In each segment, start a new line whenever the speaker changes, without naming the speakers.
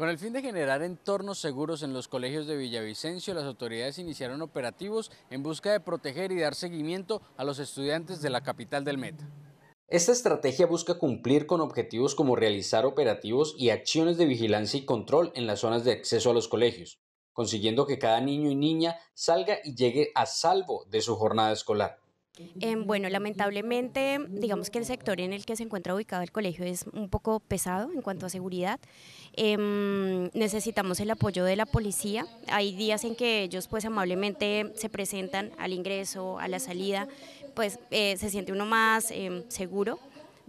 Con el fin de generar entornos seguros en los colegios de Villavicencio, las autoridades iniciaron operativos en busca de proteger y dar seguimiento a los estudiantes de la capital del Meta. Esta estrategia busca cumplir con objetivos como realizar operativos y acciones de vigilancia y control en las zonas de acceso a los colegios, consiguiendo que cada niño y niña salga y llegue a salvo de su jornada escolar.
Em, bueno, lamentablemente, digamos que el sector en el que se encuentra ubicado el colegio es un poco pesado en cuanto a seguridad. Em, necesitamos el apoyo de la policía. Hay días en que ellos pues amablemente se presentan al ingreso, a la salida, pues eh, se siente uno más em, seguro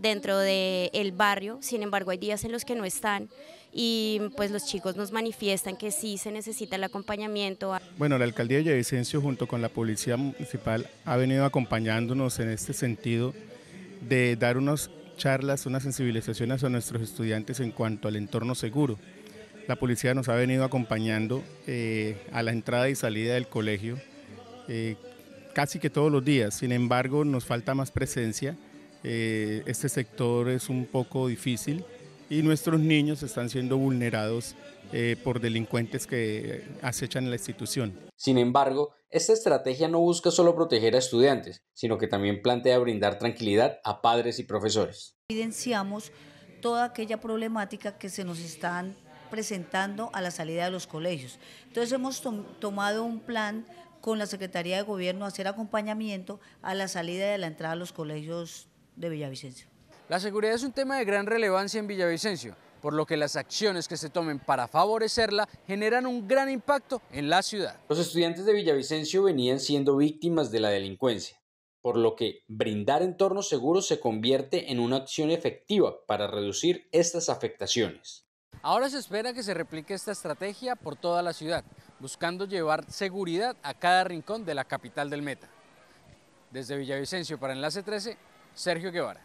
dentro del el barrio, sin embargo hay días en los que no están y pues los chicos nos manifiestan que sí se necesita el acompañamiento.
Bueno, la alcaldía de Villavicencio junto con la policía municipal ha venido acompañándonos en este sentido de dar unas charlas, unas sensibilizaciones a nuestros estudiantes en cuanto al entorno seguro. La policía nos ha venido acompañando eh, a la entrada y salida del colegio eh, casi que todos los días, sin embargo nos falta más presencia eh, este sector es un poco difícil y nuestros niños están siendo vulnerados eh, por delincuentes que acechan la institución.
Sin embargo, esta estrategia no busca solo proteger a estudiantes, sino que también plantea brindar tranquilidad a padres y profesores.
Evidenciamos toda aquella problemática que se nos están presentando a la salida de los colegios. Entonces hemos tomado un plan con la Secretaría de Gobierno hacer acompañamiento a la salida y a la entrada a los colegios
de Villavicencio. La seguridad es un tema de gran relevancia en Villavicencio, por lo que las acciones que se tomen para favorecerla generan un gran impacto en la ciudad. Los estudiantes de Villavicencio venían siendo víctimas de la delincuencia, por lo que brindar entornos seguros se convierte en una acción efectiva para reducir estas afectaciones. Ahora se espera que se replique esta estrategia por toda la ciudad, buscando llevar seguridad a cada rincón de la capital del Meta. Desde Villavicencio para Enlace 13, Sergio Guevara.